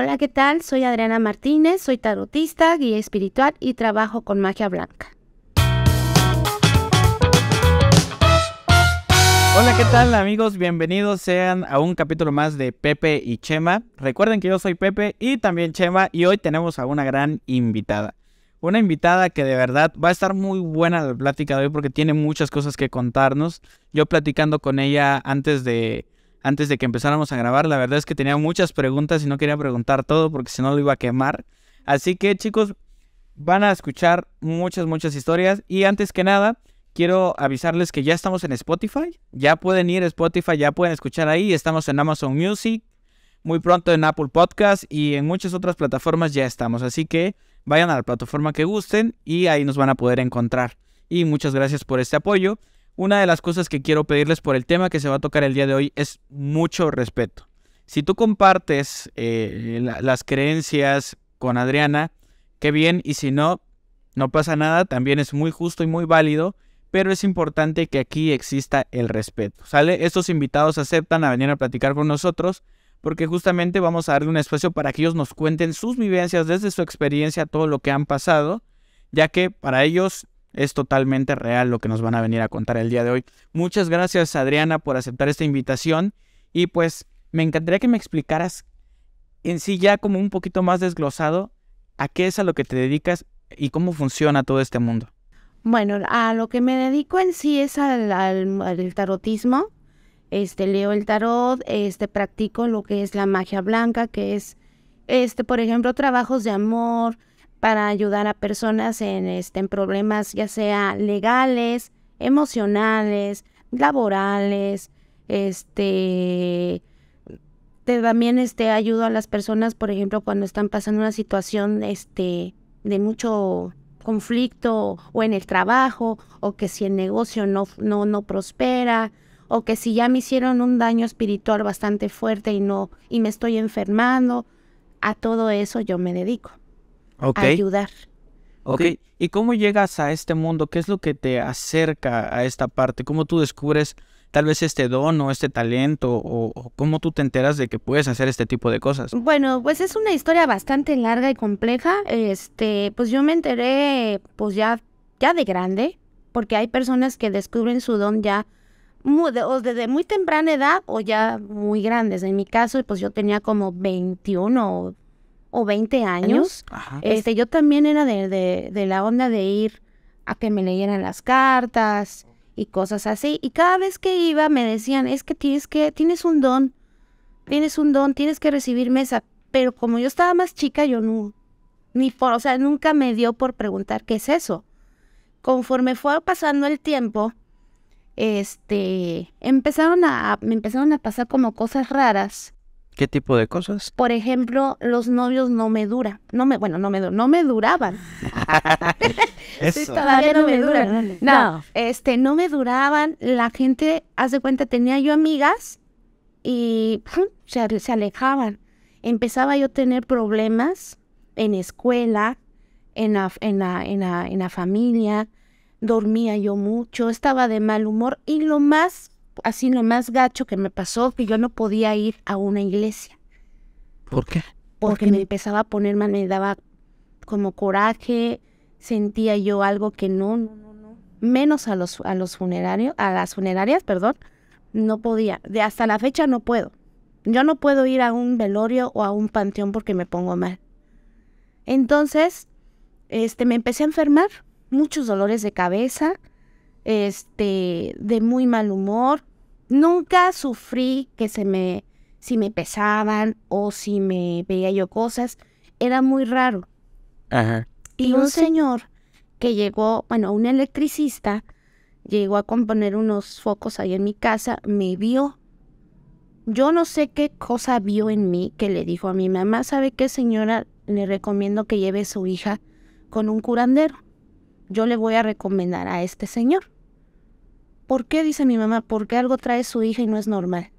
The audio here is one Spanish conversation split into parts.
Hola, ¿qué tal? Soy Adriana Martínez, soy tarotista, guía espiritual y trabajo con magia blanca. Hola, ¿qué tal amigos? Bienvenidos sean a un capítulo más de Pepe y Chema. Recuerden que yo soy Pepe y también Chema y hoy tenemos a una gran invitada. Una invitada que de verdad va a estar muy buena la plática de hoy porque tiene muchas cosas que contarnos. Yo platicando con ella antes de, antes de que empezáramos a grabar. La verdad es que tenía muchas preguntas y no quería preguntar todo porque si no lo iba a quemar. Así que chicos, van a escuchar muchas, muchas historias. Y antes que nada, quiero avisarles que ya estamos en Spotify. Ya pueden ir a Spotify, ya pueden escuchar ahí. Estamos en Amazon Music, muy pronto en Apple Podcast y en muchas otras plataformas ya estamos. Así que vayan a la plataforma que gusten y ahí nos van a poder encontrar. Y muchas gracias por este apoyo. Una de las cosas que quiero pedirles por el tema que se va a tocar el día de hoy es mucho respeto. Si tú compartes eh, las creencias con Adriana, qué bien, y si no, no pasa nada, también es muy justo y muy válido, pero es importante que aquí exista el respeto, ¿sale? Estos invitados aceptan a venir a platicar con nosotros porque justamente vamos a darle un espacio para que ellos nos cuenten sus vivencias desde su experiencia, todo lo que han pasado, ya que para ellos es totalmente real lo que nos van a venir a contar el día de hoy. Muchas gracias Adriana por aceptar esta invitación y pues me encantaría que me explicaras en sí ya como un poquito más desglosado a qué es a lo que te dedicas y cómo funciona todo este mundo. Bueno, a lo que me dedico en sí es al, tarotismo. Este, leo el tarot, este, practico lo que es la magia blanca, que es, este, por ejemplo, trabajos de amor, para ayudar a personas en, este, problemas ya sea legales, emocionales, laborales, este te, también este ayudo a las personas, por ejemplo, cuando están pasando una situación este de mucho conflicto o en el trabajo o que si el negocio no no no prospera o que si ya me hicieron un daño espiritual bastante fuerte y no y me estoy enfermando, a todo eso yo me dedico ayudar. Ok, ¿y cómo llegas a este mundo? ¿Qué es lo que te acerca a esta parte? ¿Cómo tú descubres tal vez este don o este talento o, cómo tú te enteras de que puedes hacer este tipo de cosas? Bueno, pues es una historia bastante larga y compleja. Este, pues yo me enteré pues ya ya de grande, porque hay personas que descubren su don ya desde muy temprana edad o ya muy grandes. En mi caso, pues yo tenía como 21 o o 20 años, este yo también era de, de, la onda de ir a que me leyeran las cartas y cosas así. Y cada vez que iba me decían, es que tienes que, tienes un don, tienes un don, tienes que recibir mesa. Pero como yo estaba más chica, yo no, ni por, o sea, nunca me dio por preguntar qué es eso. Conforme fue pasando el tiempo, este, empezaron a, me empezaron a pasar como cosas raras ¿Qué tipo de cosas? Por ejemplo, los novios no me duran. No me, bueno, no me, no me duraban. no me duran. No, este, no me duraban. La gente, hace cuenta, tenía yo amigas y se, alejaban. Empezaba yo a tener problemas en escuela, en la, en en la, en la familia. Dormía yo mucho, estaba de mal humor y lo más así lo más gacho que me pasó, que yo no podía ir a una iglesia. ¿Por qué? Porque me empezaba a poner mal, me daba como coraje, sentía yo algo que no, menos a los, a los funerarios, a las funerarias, perdón, no podía. De hasta la fecha no puedo. Yo no puedo ir a un velorio o a un panteón porque me pongo mal. Entonces, este, me empecé a enfermar, muchos dolores de cabeza, este, de muy mal humor, Nunca sufrí que se me, si me pesaban o si me veía yo cosas, era muy raro. Ajá. Y un señor que llegó, bueno, un electricista, llegó a componer unos focos ahí en mi casa, me vio. Yo no sé qué cosa vio en mí que le dijo a mi mamá, ¿sabe qué señora? Le recomiendo que lleve su hija con un curandero. Yo le voy a recomendar a este señor. ¿Por qué dice mi mamá? Porque algo trae su hija y no es normal.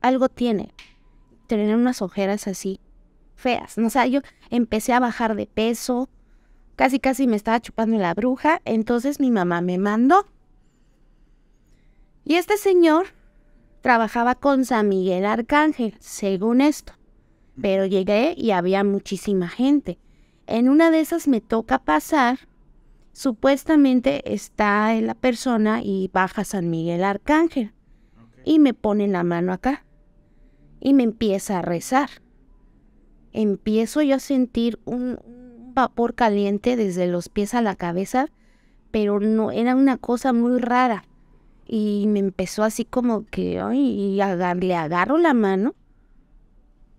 Algo tiene. Tener unas ojeras así, feas. O sea, yo empecé a bajar de peso, casi casi me estaba chupando la bruja, entonces mi mamá me mandó. Y este señor trabajaba con San Miguel Arcángel, según esto. Pero llegué y había muchísima gente. En una de esas me toca pasar supuestamente está en la persona y baja San Miguel Arcángel y me pone la mano acá y me empieza a rezar. Empiezo yo a sentir un vapor caliente desde los pies a la cabeza, pero no era una cosa muy rara. Y me empezó así como que, ay, le agarro la mano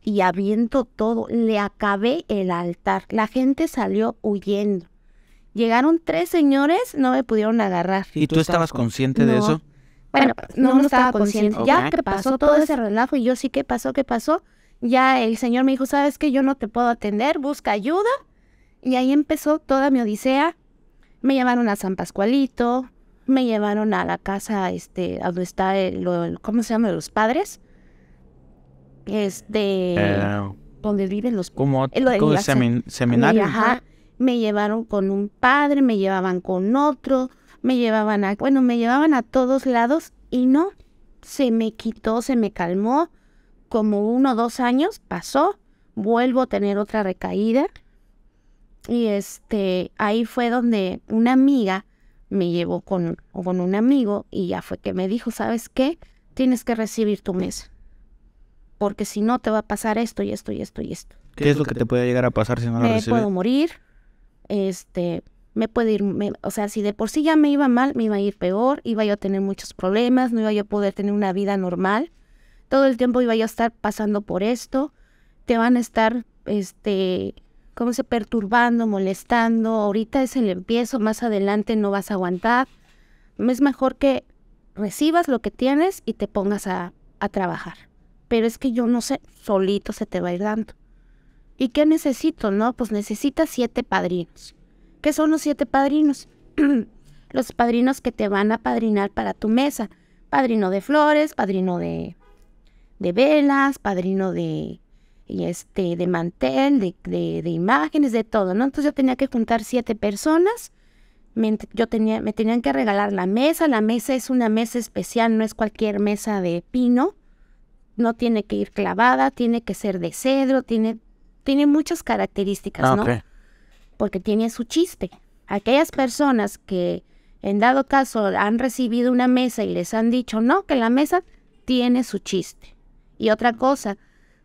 y aviento todo. Le acabé el altar. La gente salió huyendo. Llegaron tres señores, no me pudieron agarrar. ¿Y tú, estabas consciente de eso? Bueno, no, estaba consciente. Ya que pasó todo ese relajo y yo sí que pasó, ¿Qué pasó, ya el señor me dijo, sabes que yo no te puedo atender, busca ayuda. Y ahí empezó toda mi odisea. Me llevaron a San Pascualito, me llevaron a la casa, este, a donde está el, ¿cómo se llama? Los padres. Este, eh, donde viven los... Como, eh, como seminario. Ajá me llevaron con un padre, me llevaban con otro, me llevaban a, bueno, me llevaban a todos lados y no, se me quitó, se me calmó, como uno o dos años pasó, vuelvo a tener otra recaída y este, ahí fue donde una amiga me llevó con, con un amigo y ya fue que me dijo, ¿sabes qué? Tienes que recibir tu mesa, porque si no te va a pasar esto y esto y esto y esto. ¿Qué es lo que te puede llegar a pasar si no lo recibes? puedo morir, este, me puede ir, o sea, si de por sí ya me iba mal, me iba a ir peor, iba yo a tener muchos problemas, no iba yo a poder tener una vida normal, todo el tiempo iba yo a estar pasando por esto, te van a estar, este, ¿cómo se perturbando, molestando? Ahorita es el empiezo, más adelante no vas a aguantar. Es mejor que recibas lo que tienes y te pongas a, a trabajar. Pero es que yo no sé, solito se te va a ir dando. ¿Y qué necesito? No, pues necesitas siete padrinos. ¿Qué son los siete padrinos? los padrinos que te van a padrinar para tu mesa. Padrino de flores, padrino de, de velas, padrino de, este, de mantel, de, de, imágenes, de todo, ¿no? Entonces yo tenía que juntar siete personas. yo tenía, me tenían que regalar la mesa. La mesa es una mesa especial, no es cualquier mesa de pino. No tiene que ir clavada, tiene que ser de cedro, tiene tiene muchas características, ah, ¿no? Porque tiene su chiste. Aquellas personas que en dado caso han recibido una mesa y les han dicho, no, que la mesa tiene su chiste. Y otra cosa,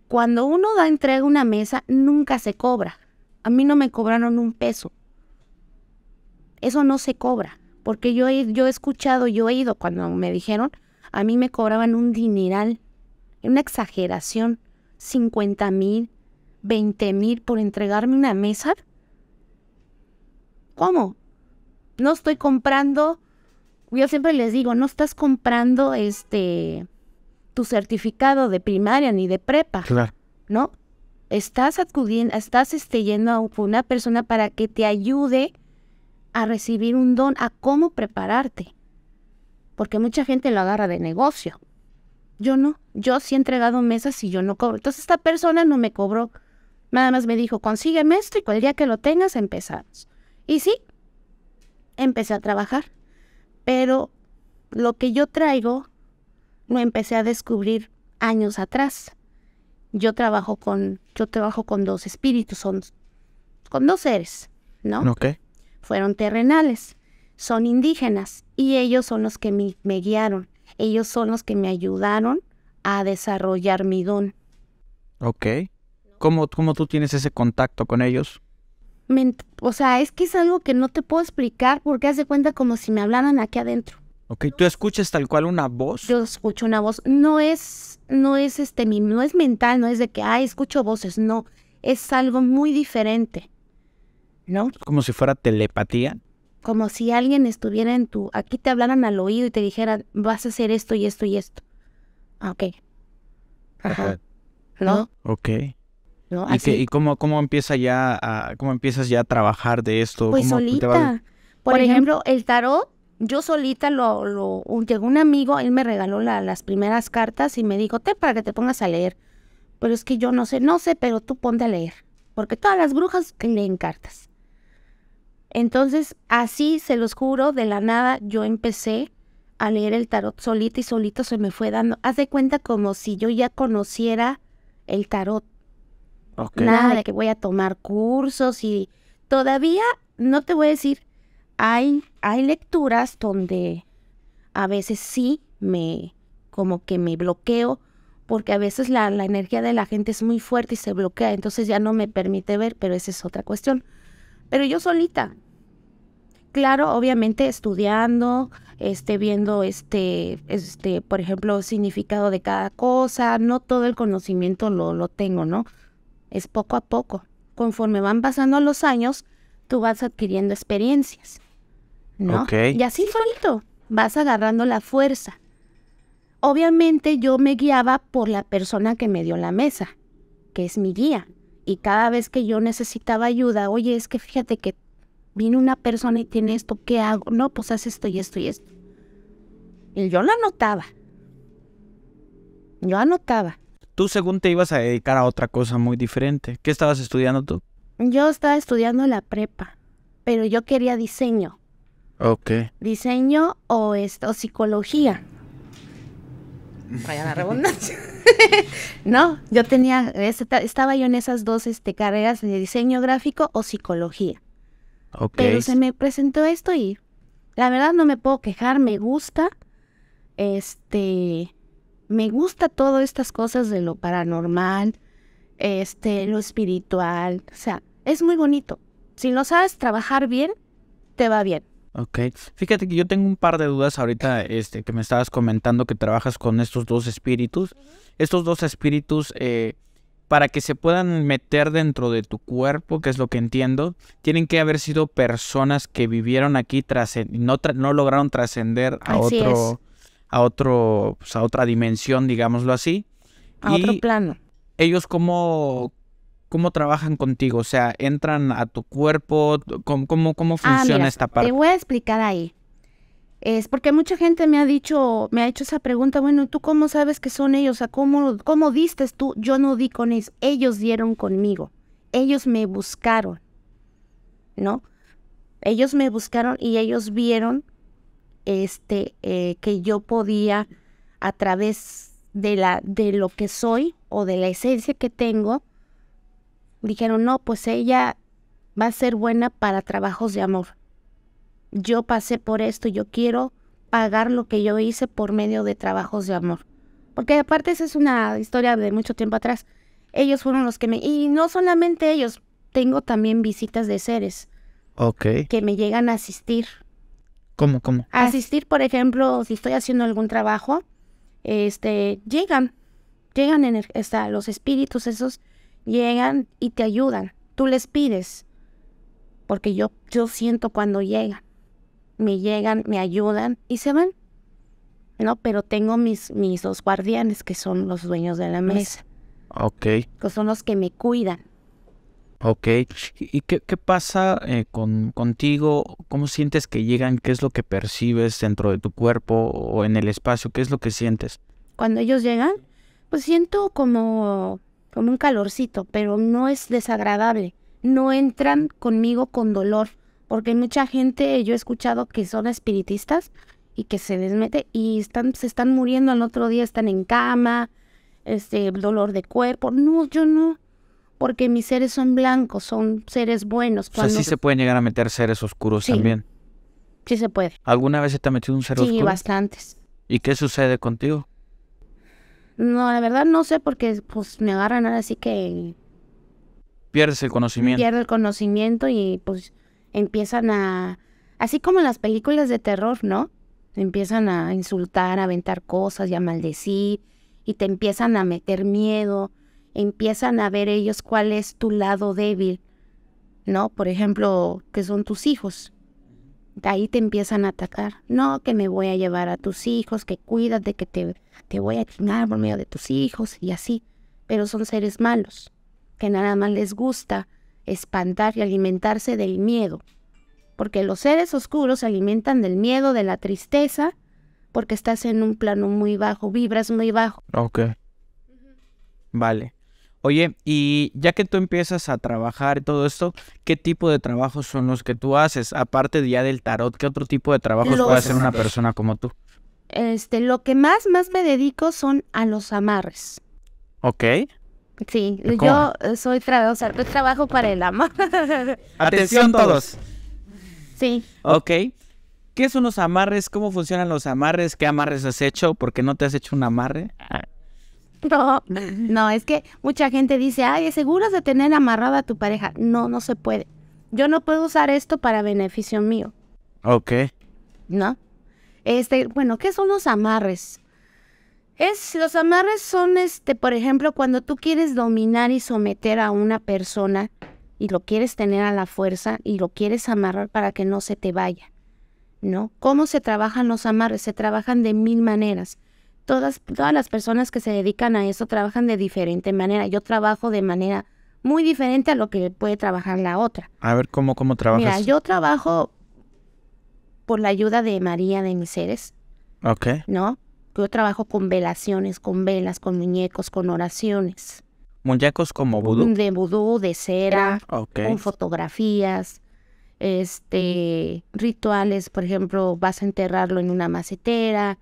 cuando uno da entrega una mesa, nunca se cobra. A mí no me cobraron un peso. Eso no se cobra, porque yo he, yo he escuchado, yo he ido cuando me dijeron, a mí me cobraban un dineral, una exageración, 50 mil, 20 mil por entregarme una mesa? ¿Cómo? No estoy comprando, yo siempre les digo, no estás comprando este tu certificado de primaria ni de prepa. Claro. ¿No? Estás acudiendo, estás este, yendo a una persona para que te ayude a recibir un don, a cómo prepararte. Porque mucha gente lo agarra de negocio. Yo no, yo sí he entregado mesas y yo no cobro. Entonces esta persona no me cobró Nada más me dijo, consígueme esto y cual día que lo tengas empezamos. Y sí, empecé a trabajar. Pero lo que yo traigo lo empecé a descubrir años atrás. Yo trabajo con, yo trabajo con dos espíritus, son, con dos seres, ¿no? Ok. Fueron terrenales, son indígenas y ellos son los que me, guiaron. Ellos son los que me ayudaron a desarrollar mi don. Ok. ¿Cómo, tú tienes ese contacto con ellos? o sea, es que es algo que no te puedo explicar porque hace cuenta como si me hablaran aquí adentro. Ok, ¿tú escuchas tal cual una voz? Yo escucho una voz. No es, no es este, no es mental, no es de que, ay, escucho voces. No, es algo muy diferente. ¿No? Como si fuera telepatía. Como si alguien estuviera en tu, aquí te hablaran al oído y te dijeran, vas a hacer esto y esto y esto. Ah, ok. Ajá. ¿No? Ok. ¿Y, cómo, empieza ya cómo empiezas ya a trabajar de esto? Pues solita. Por, ejemplo, el tarot, yo solita lo, llegó un amigo, él me regaló las primeras cartas y me dijo, te para que te pongas a leer. Pero es que yo no sé, no sé, pero tú ponte a leer. Porque todas las brujas leen cartas. Entonces, así se los juro, de la nada yo empecé a leer el tarot solita y solito se me fue dando. Haz de cuenta como si yo ya conociera el tarot. Nada de que voy a tomar cursos y todavía no te voy a decir, hay, hay lecturas donde a veces sí me, como que me bloqueo, porque a veces la, la, energía de la gente es muy fuerte y se bloquea, entonces ya no me permite ver, pero esa es otra cuestión. Pero yo solita, claro, obviamente estudiando, este, viendo este, este, por ejemplo, significado de cada cosa, no todo el conocimiento lo, lo tengo, ¿no? es poco a poco. Conforme van pasando los años, tú vas adquiriendo experiencias. ¿no? Y así suelto, vas agarrando la fuerza. Obviamente yo me guiaba por la persona que me dio la mesa, que es mi guía. Y cada vez que yo necesitaba ayuda, oye, es que fíjate que vino una persona y tiene esto, ¿qué hago? No, pues haz esto y esto y esto. Y yo lo anotaba. Yo anotaba tú según te ibas a dedicar a otra cosa muy diferente. ¿Qué estabas estudiando tú? Yo estaba estudiando la prepa, pero yo quería diseño. Ok. Diseño o, este, psicología. Vaya la redundancia. no, yo tenía, estaba yo en esas dos este, carreras de diseño gráfico o psicología. Ok. Pero se me presentó esto y la verdad no me puedo quejar, me gusta. Este, me gusta todo estas cosas de lo paranormal, este, lo espiritual, o sea, es muy bonito. Si lo sabes trabajar bien, te va bien. Ok, fíjate que yo tengo un par de dudas ahorita este, que me estabas comentando que trabajas con estos dos espíritus. Estos dos espíritus, eh, para que se puedan meter dentro de tu cuerpo, que es lo que entiendo, tienen que haber sido personas que vivieron aquí, no, no lograron trascender a otro a otro, pues, a otra dimensión, digámoslo así. A otro plano. Ellos cómo, cómo trabajan contigo, o sea, entran a tu cuerpo, cómo, cómo, ah, funciona esta parte. Te voy a explicar ahí. Es porque mucha gente me ha dicho, me ha hecho esa pregunta, bueno, ¿tú cómo sabes que son ellos? O ¿cómo, cómo diste tú? Yo no di con ellos, ellos dieron conmigo, ellos me buscaron, ¿no? Ellos me buscaron y ellos vieron este, eh, que yo podía a través de, la, de lo que soy o de la esencia que tengo, dijeron, no, pues ella va a ser buena para trabajos de amor. Yo pasé por esto, yo quiero pagar lo que yo hice por medio de trabajos de amor. Porque aparte esa es una historia de mucho tiempo atrás. Ellos fueron los que me... Y no solamente ellos, tengo también visitas de seres. Ok. Que me llegan a asistir ¿Cómo, cómo? Asistir, por ejemplo, si estoy haciendo algún trabajo, este, llegan, llegan en los espíritus esos, llegan y te ayudan. Tú les pides, porque yo, yo siento cuando llegan. Me llegan, me ayudan y se van. No, pero tengo mis, mis dos guardianes que son los dueños de la mesa. Ok. Que son los que me cuidan. Ok, ¿y qué, pasa eh, con, contigo? ¿Cómo sientes que llegan? ¿Qué es lo que percibes dentro de tu cuerpo o en el espacio? ¿Qué es lo que sientes? Cuando ellos llegan, pues siento como, como un calorcito, pero no es desagradable. No entran conmigo con dolor, porque mucha gente, yo he escuchado que son espiritistas y que se desmete y están, se están muriendo al otro día, están en cama, este dolor de cuerpo. No, yo no porque mis seres son blancos, son seres buenos. O sea, sí se pueden llegar a meter seres oscuros también. Sí se puede. ¿Alguna vez se te ha metido un ser oscuro? Sí, bastantes. ¿Y qué sucede contigo? No, la verdad no sé porque pues me agarran ahora así que... Pierdes el conocimiento. Pierdo el conocimiento y pues empiezan a... Así como en las películas de terror, ¿no? Empiezan a insultar, a aventar cosas y a maldecir y te empiezan a meter miedo empiezan a ver ellos cuál es tu lado débil, ¿no? Por ejemplo, que son tus hijos. De ahí te empiezan a atacar. No, que me voy a llevar a tus hijos, que cuidas de que te, te voy a chingar por medio de tus hijos y así. Pero son seres malos, que nada más les gusta espantar y alimentarse del miedo. Porque los seres oscuros se alimentan del miedo, de la tristeza, porque estás en un plano muy bajo, vibras muy bajo. Ok. Vale. Oye, y ya que tú empiezas a trabajar todo esto, ¿qué tipo de trabajos son los que tú haces? Aparte ya del tarot, ¿qué otro tipo de trabajos puede hacer una persona como tú? Este, lo que más, más me dedico son a los amarres. Ok. Sí, yo soy, o sea, trabajo para el amar. Atención todos. Sí. Ok. ¿Qué son los amarres? ¿Cómo funcionan los amarres? ¿Qué amarres has hecho? ¿Por qué no te has hecho un amarre? No, no, es que mucha gente dice, ay, seguro de tener amarrada a tu pareja. No, no se puede. Yo no puedo usar esto para beneficio mío. Ok. ¿No? Este, bueno, ¿qué son los amarres? Es, los amarres son, este, por ejemplo, cuando tú quieres dominar y someter a una persona y lo quieres tener a la fuerza y lo quieres amarrar para que no se te vaya, ¿no? ¿Cómo se trabajan los amarres? Se trabajan de mil maneras todas, todas las personas que se dedican a eso trabajan de diferente manera. Yo trabajo de manera muy diferente a lo que puede trabajar la otra. A ver, ¿cómo, cómo trabajas? Mira, yo trabajo por la ayuda de María de mis seres. Ok. ¿No? Yo trabajo con velaciones, con velas, con muñecos, con oraciones. ¿Muñecos como vudú? De vudú, de cera, con fotografías, este, rituales, por ejemplo, vas a enterrarlo en una macetera,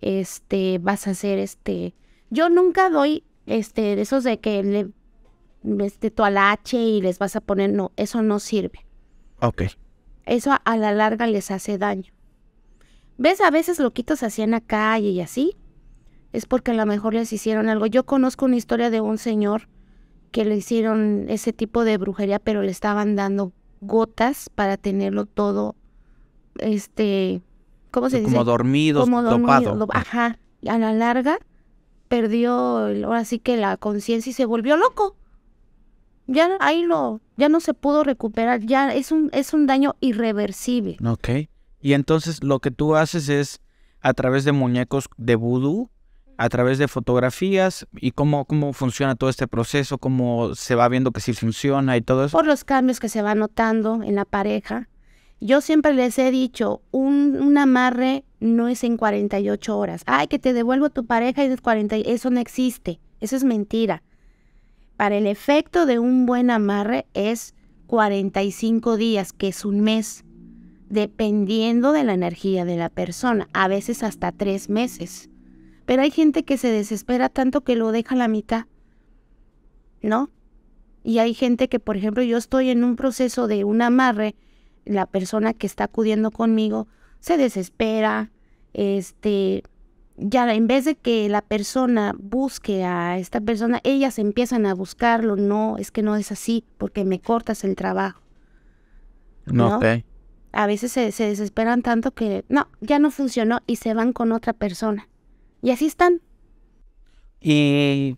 este, vas a hacer este, yo nunca doy, este, esos de que le, este, tu alache y les vas a poner, no, eso no sirve. Ah, ok. Eso a, la larga les hace daño. ¿Ves? A veces loquitos hacían acá y así. Es porque a lo mejor les hicieron algo. Yo conozco una historia de un señor que le hicieron ese tipo de brujería, pero le estaban dando gotas para tenerlo todo, este, pues como dormido, dopado. Ah. ajá, a la larga perdió ahora sí que la conciencia y se volvió loco. Ya ahí lo, ya no se pudo recuperar, ya es un, es un daño irreversible. Ok. Y entonces lo que tú haces es a través de muñecos de vudú, a través de fotografías y cómo, cómo funciona todo este proceso, cómo se va viendo que sí funciona y todo eso. Por los cambios que se va notando en la pareja, yo siempre les he dicho, un, amarre no es en 48 horas. Ay, que te devuelvo a tu pareja y es 40, eso no existe. Eso es mentira. Para el efecto de un buen amarre es 45 días, que es un mes, dependiendo de la energía de la persona, a veces hasta tres meses. Pero hay gente que se desespera tanto que lo deja a la mitad, ¿no? Y hay gente que, por ejemplo, yo estoy en un proceso de un amarre la persona que está acudiendo conmigo se desespera, este, ya en vez de que la persona busque a esta persona, ellas empiezan a buscarlo, no, es que no es así, porque me cortas el trabajo. No, A veces se, se desesperan tanto que, no, ya no funcionó y se van con otra persona. Y así están. Y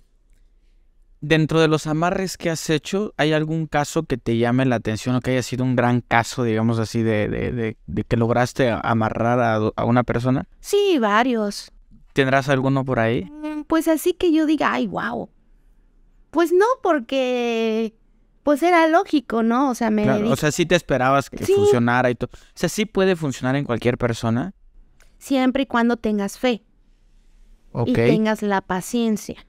dentro de los amarres que has hecho, ¿hay algún caso que te llame la atención o que haya sido un gran caso, digamos así, de, que lograste amarrar a, una persona? Sí, varios. ¿Tendrás alguno por ahí? Mm, pues así que yo diga, ay, wow. Pues no, porque pues era lógico, ¿no? O sea, me... o sea, sí te esperabas que funcionara y todo. O sea, sí puede funcionar en cualquier persona. Siempre y cuando tengas fe. Ok. Y tengas la paciencia.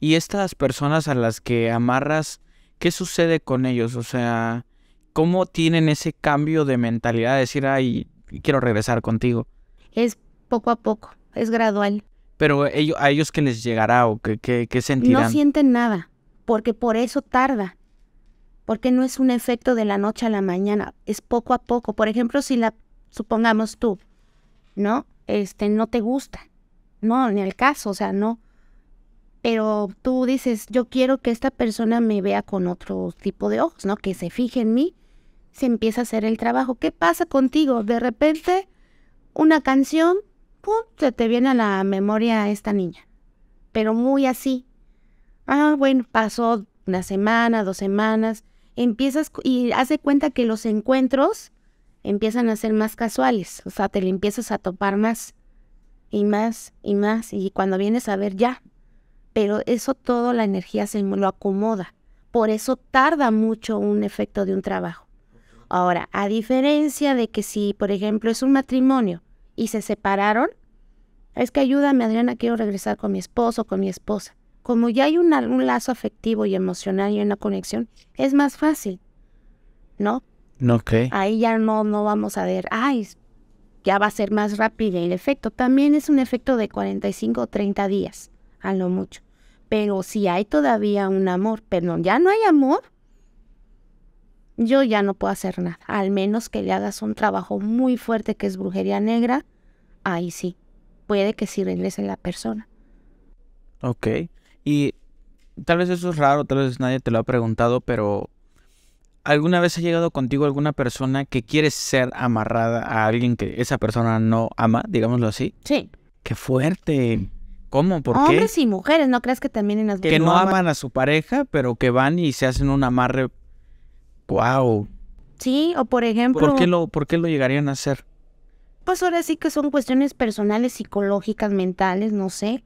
Y estas personas a las que amarras, ¿qué sucede con ellos? O sea, ¿cómo tienen ese cambio de mentalidad de decir, ay, quiero regresar contigo? Es poco a poco, es gradual. Pero a ellos que les llegará o qué sentirán. No sienten nada, porque por eso tarda. Porque no es un efecto de la noche a la mañana, es poco a poco. Por ejemplo, si la, supongamos tú, ¿no? Este, no te gusta. No, ni el caso, o sea, no pero tú dices, yo quiero que esta persona me vea con otro tipo de ojos, ¿no? Que se fije en mí, se empieza a hacer el trabajo. ¿Qué pasa contigo? De repente, una canción, ¡pum!, se te viene a la memoria esta niña, pero muy así. Ah, bueno, pasó una semana, dos semanas, empiezas y hace cuenta que los encuentros empiezan a ser más casuales, o sea, te le empiezas a topar más y más y más, y cuando vienes a ver ya, pero eso todo la energía se lo acomoda. Por eso tarda mucho un efecto de un trabajo. Ahora, a diferencia de que si, por ejemplo, es un matrimonio y se separaron, es que ayúdame Adriana, quiero regresar con mi esposo, o con mi esposa. Como ya hay un, lazo afectivo y emocional y una conexión, es más fácil, ¿no? No qué. Ahí ya no, no vamos a ver, ay, ya va a ser más rápido el efecto. También es un efecto de 45 o 30 días a lo mucho. Pero si hay todavía un amor, perdón, ya no hay amor, yo ya no puedo hacer nada. Al menos que le hagas un trabajo muy fuerte que es brujería negra, ahí sí, puede que sí regrese la persona. Ok. Y tal vez eso es raro, tal vez nadie te lo ha preguntado, pero ¿alguna vez ha llegado contigo alguna persona que quiere ser amarrada a alguien que esa persona no ama, digámoslo así? Sí. Qué fuerte. ¿Cómo? ¿Por Hombres qué? y mujeres, ¿no crees que también en las Que no aman. a su pareja, pero que van y se hacen un amarre. ¡Wow! Sí, o por ejemplo. ¿Por qué lo, por qué lo llegarían a hacer? Pues ahora sí que son cuestiones personales, psicológicas, mentales, no sé.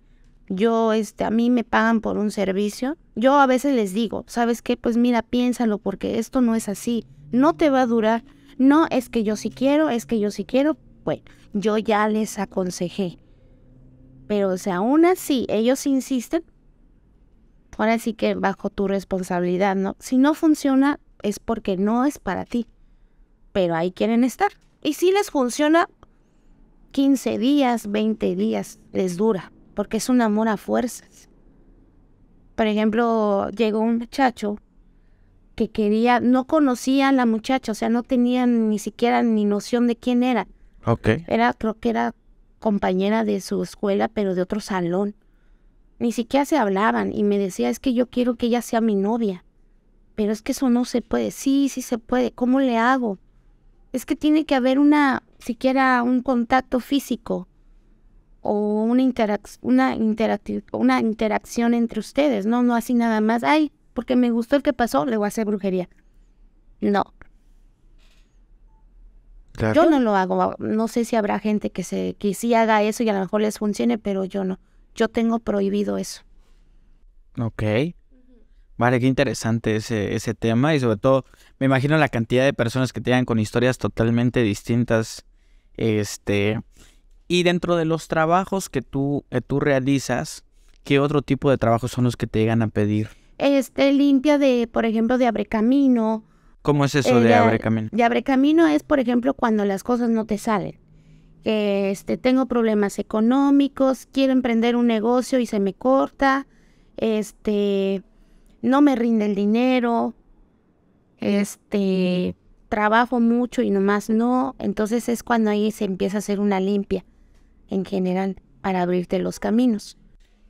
Yo, este, a mí me pagan por un servicio. Yo a veces les digo, ¿sabes qué? Pues mira, piénsalo, porque esto no es así. No te va a durar. No, es que yo sí quiero, es que yo sí quiero. Bueno, yo ya les aconsejé pero, o sea, aún así, ellos insisten. Ahora sí que bajo tu responsabilidad, ¿no? Si no funciona, es porque no es para ti. Pero ahí quieren estar. Y si les funciona, 15 días, 20 días les dura, porque es un amor a fuerzas. Por ejemplo, llegó un muchacho que quería, no conocía a la muchacha, o sea, no tenían ni siquiera ni noción de quién era. Ok. Era, creo que era compañera de su escuela, pero de otro salón. Ni siquiera se hablaban y me decía, es que yo quiero que ella sea mi novia. Pero es que eso no se puede. Sí, sí se puede. ¿Cómo le hago? Es que tiene que haber una, siquiera un contacto físico o una, una, una interacción entre ustedes. No, no así nada más. Ay, porque me gustó el que pasó, le voy a hacer brujería. No, yo no lo hago, no sé si habrá gente que se que sí haga eso y a lo mejor les funcione, pero yo no. Yo tengo prohibido eso. Ok. Vale, qué interesante ese, ese tema y sobre todo me imagino la cantidad de personas que tengan con historias totalmente distintas. Este, y dentro de los trabajos que tú, eh, tú realizas, ¿qué otro tipo de trabajos son los que te llegan a pedir? Este, limpia de, por ejemplo, de Abre Camino. ¿Cómo es eso eh, de, abre camino? De abre camino es, por ejemplo, cuando las cosas no te salen. este, tengo problemas económicos, quiero emprender un negocio y se me corta, este, no me rinde el dinero, este, trabajo mucho y nomás no. Entonces es cuando ahí se empieza a hacer una limpia en general para abrirte los caminos.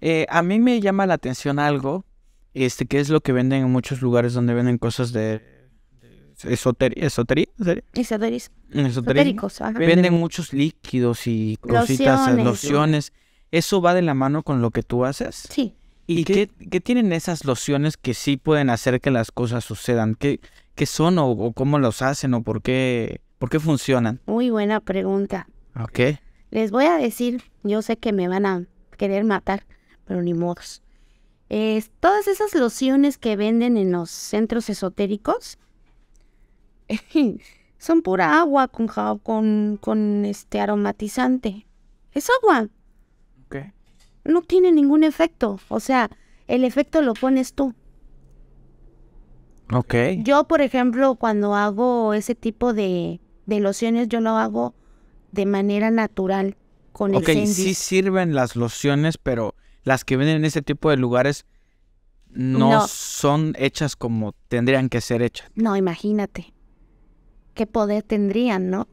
Eh, a mí me llama la atención algo, este, que es lo que venden en muchos lugares donde venden cosas de esoteri esoteri esotería. Esotéricos. Venden muchos líquidos y cositas, lociones. ¿Eso va de la mano con lo que tú haces? Sí. ¿Y, qué, tienen esas lociones que sí pueden hacer que las cosas sucedan? ¿Qué, qué son o, cómo los hacen o por qué, por qué funcionan? Muy buena pregunta. Ok. Les voy a decir, yo sé que me van a querer matar, pero ni modos. todas esas lociones que venden en los centros esotéricos son pura agua con, con, con este aromatizante. Es agua. No tiene ningún efecto. O sea, el efecto lo pones tú. Ok. Yo, por ejemplo, cuando hago ese tipo de, lociones, yo lo hago de manera natural con sí sirven las lociones, pero las que venden en ese tipo de lugares no, son hechas como tendrían que ser hechas. No, imagínate qué poder tendrían, ¿no?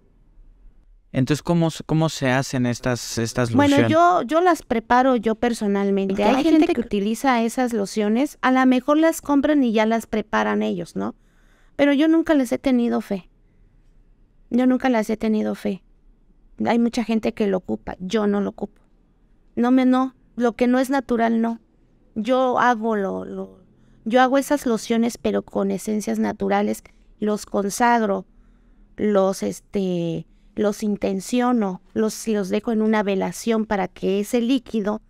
Entonces, ¿cómo, cómo se hacen estas, estas lociones? Bueno, yo, yo las preparo yo personalmente. Hay, gente que... utiliza esas lociones, a lo mejor las compran y ya las preparan ellos, ¿no? Pero yo nunca les he tenido fe. Yo nunca las he tenido fe. Hay mucha gente que lo ocupa, yo no lo ocupo. No me no, lo que no es natural no. Yo hago lo, lo yo hago esas lociones pero con esencias naturales, los consagro, los, este, los intenciono, los, los dejo en una velación para que ese líquido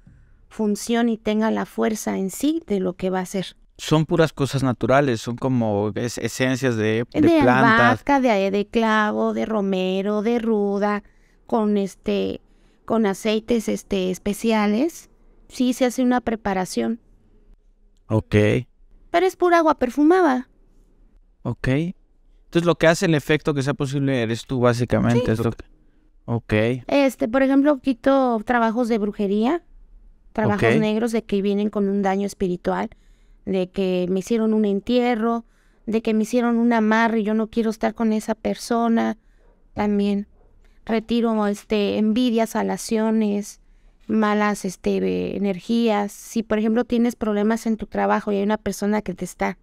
funcione y tenga la fuerza en sí de lo que va a ser son puras cosas naturales, son como esencias de, de, de plantas. Eh, de, clavo, de romero, de ruda, con este, con aceites este, especiales. Sí se hace una preparación. Ok. Pero es pura agua perfumada. Ok. Entonces lo que hace el efecto que sea posible eres tú básicamente. Ok. Este, por ejemplo, quito trabajos de brujería, trabajos negros de que vienen con un daño espiritual, de que me hicieron un entierro, de que me hicieron un amarre y yo no quiero estar con esa persona. También retiro este envidias, alaciones, malas este energías. Si por ejemplo tienes problemas en tu trabajo y hay una persona que te está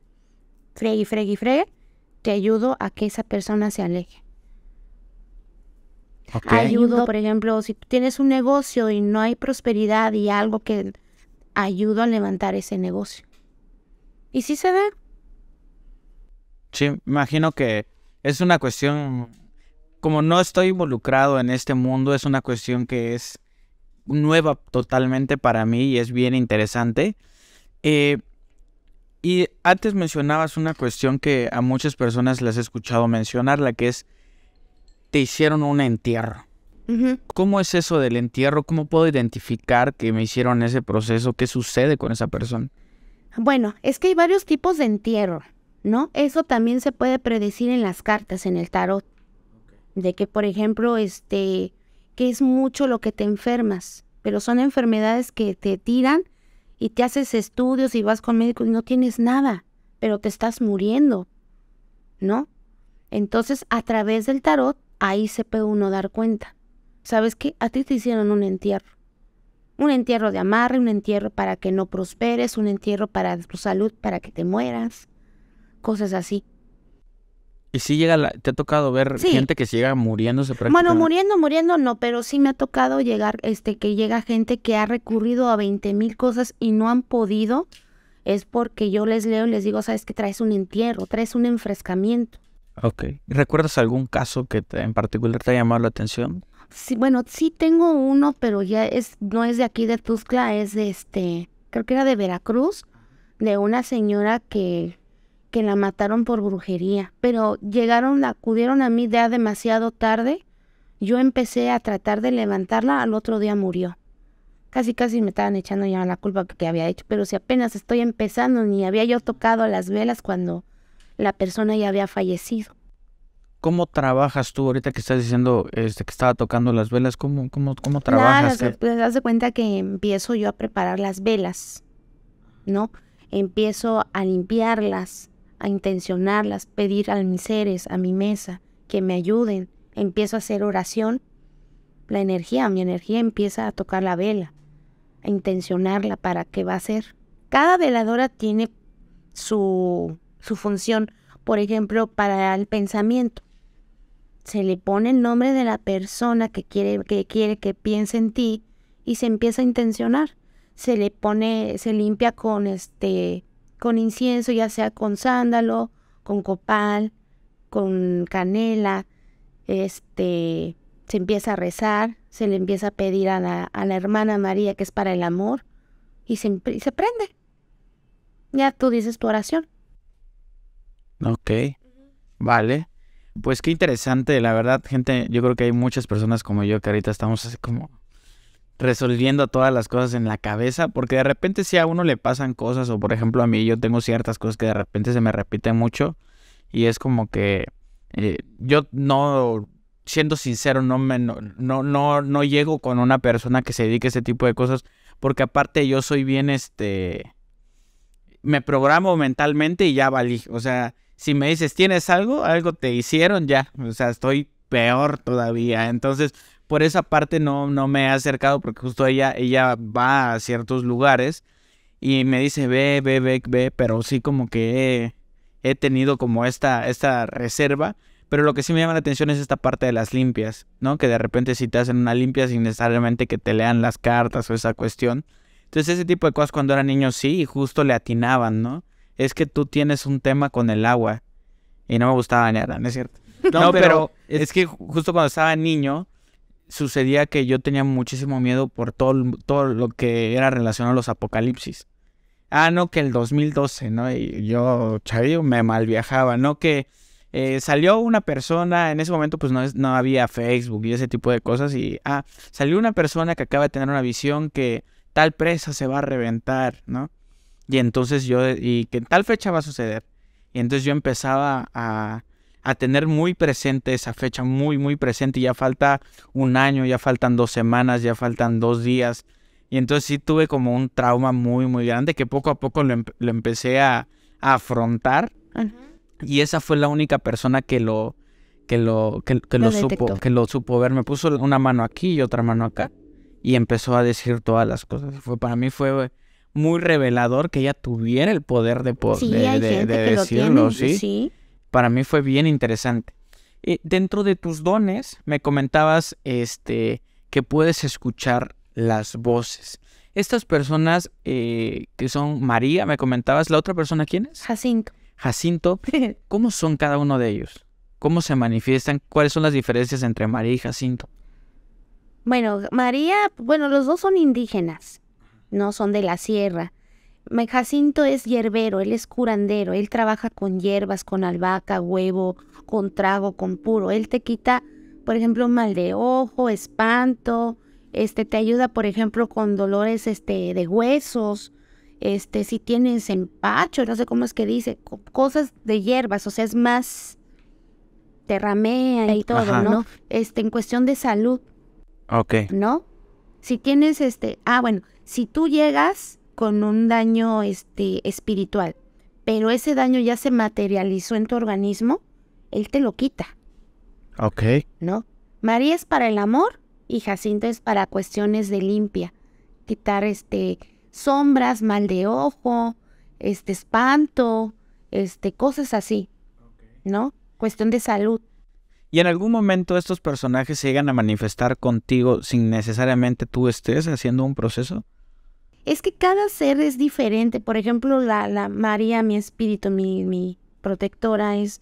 fregui, y fregui, ayudo a que esa persona se aleje. Ayudo, por ejemplo, si tienes un negocio y no hay prosperidad y algo que ayudo a levantar ese negocio. Y si se da. Sí, imagino que es una cuestión, como no estoy involucrado en este mundo, es una cuestión que es nueva totalmente para mí y es bien interesante. Eh, y antes mencionabas una cuestión que a muchas personas les he escuchado mencionar, la que es, te hicieron un entierro. ¿Cómo es eso del entierro? ¿Cómo puedo identificar que me hicieron ese proceso? ¿Qué sucede con esa persona? Bueno, es que hay varios tipos de entierro, ¿no? Eso también se puede predecir en las cartas, en el tarot. De que, por ejemplo, este, que es mucho lo que te enfermas, pero son enfermedades que te tiran y te haces estudios y vas con médicos y no tienes nada, pero te estás muriendo, ¿no? Entonces, a través del tarot, ahí se puede uno dar cuenta. ¿Sabes qué? A ti te hicieron un entierro. Un entierro de amarre, un entierro para que no prosperes, un entierro para tu salud, para que te mueras, cosas así. Y si llega, la, te ha tocado ver gente que llega muriéndose prácticamente. Bueno, muriendo, muriendo no, pero sí me ha tocado llegar, este, que llega gente que ha recurrido a 20 mil cosas y no han podido. Es porque yo les leo y les digo, sabes que traes un entierro, traes un enfrescamiento. Ok. ¿Recuerdas algún caso que en particular te ha llamado la atención? Sí, bueno, sí tengo uno, pero ya es, no es de aquí de Tuzcla, es de este, creo que era de Veracruz, de una señora que que la mataron por brujería, pero llegaron, acudieron a mí ya demasiado tarde. Yo empecé a tratar de levantarla, al otro día murió. Casi, casi me estaban echando ya la culpa que había hecho, pero si apenas estoy empezando, ni había yo tocado las velas cuando la persona ya había fallecido. ¿Cómo trabajas tú ahorita que estás diciendo este, que estaba tocando las velas? ¿Cómo, cómo, cómo trabajas? Claro, pues das cuenta que empiezo yo a preparar las velas, ¿no? Empiezo a limpiarlas, a intencionarlas, pedir a mis seres, a mi mesa, que me ayuden. Empiezo a hacer oración. La energía, mi energía empieza a tocar la vela, a intencionarla para qué va a ser. Cada veladora tiene su, su función. Por ejemplo, para el pensamiento. Se le pone el nombre de la persona que, quiere que piense en ti y se empieza a intencionar. Se le pone, se limpia con este con incienso, ya sea con sándalo, con copal, con canela, este, se empieza a rezar, se le empieza a pedir a la, hermana María que es para el amor y se, y se prende. Ya tú dices tu oración. Ok, vale. Pues qué interesante, la verdad, gente, yo creo que hay muchas personas como yo que ahorita estamos así como, resolviendo todas las cosas en la cabeza, porque de repente si a uno le pasan cosas, o por ejemplo a mí yo tengo ciertas cosas que de repente se me repiten mucho, y es como que eh, yo no, siendo sincero, no, me, no, no, no, llego con una persona que se dedique a ese tipo de cosas, porque aparte yo soy bien, este, me programo mentalmente y ya valí, o sea, si me dices tienes algo, algo te hicieron ya, o sea, estoy peor todavía, entonces por esa parte no, no me he acercado porque justo ella, ella va a ciertos lugares y me dice ve, ve, ve, ve, pero sí como que he, tenido como esta, esta reserva. Pero lo que sí me llama la atención es esta parte de las limpias, ¿no? Que de repente si te hacen una limpia sin necesariamente que te lean las cartas o esa cuestión. Entonces ese tipo de cosas cuando era niño sí, y justo le atinaban, ¿no? Es que tú tienes un tema con el agua. Y no me gustaba bañar, ¿no es cierto? No, pero es que justo cuando estaba niño, sucedía que yo tenía muchísimo miedo por todo, todo lo que era relacionado a los apocalipsis. Ah, no, que el 2012, ¿no? Y yo, chavillo, me mal viajaba, ¿no? Que eh, salió una persona, en ese momento pues no, no había Facebook y ese tipo de cosas, y, ah, salió una persona que acaba de tener una visión que tal presa se va a reventar, ¿no? Y entonces yo, y que tal fecha va a suceder. Y entonces yo empezaba a, a tener muy presente esa fecha, muy, muy presente. Ya falta un año, ya faltan dos semanas, ya faltan dos días. Y entonces sí tuve como un trauma muy, muy grande que poco a poco lo, empecé a, afrontar. Y esa fue la única persona que lo, que lo, que, lo, supo, que lo supo ver. Me puso una mano aquí y otra mano acá. Y empezó a decir todas las cosas. Fue, para mí fue muy revelador que ella tuviera el poder de, poder decirlo, sí para mí fue bien interesante. Eh, dentro de tus dones, me comentabas este, que puedes escuchar las voces. Estas personas eh, que son María, me comentabas, ¿la otra persona quién es? Jacinto. Jacinto, ¿cómo son cada uno de ellos? ¿Cómo se manifiestan? ¿Cuáles son las diferencias entre María y Jacinto? Bueno, María, bueno, los dos son indígenas, no son de la sierra. Jacinto es hierbero, él es curandero, él trabaja con hierbas, con albahaca, huevo, con trago, con puro. Él te quita, por ejemplo, mal de ojo, espanto, este te ayuda, por ejemplo, con dolores este de huesos, este si tienes empacho, no sé cómo es que dice, cosas de hierbas, o sea, es más terramea y todo, ¿no? Este en cuestión de salud. Ok. ¿No? Si tienes este, ah, bueno, si tú llegas con un daño este, espiritual, pero ese daño ya se materializó en tu organismo, él te lo quita. Ok. ¿No? María es para el amor y Jacinto es para cuestiones de limpia. Quitar este sombras, mal de ojo, este espanto, este cosas así. ¿No? Cuestión de salud. ¿Y en algún momento estos personajes se llegan a manifestar contigo sin necesariamente tú estés haciendo un proceso? es que cada ser es diferente. Por ejemplo, la, María, mi espíritu, mi, mi protectora, es,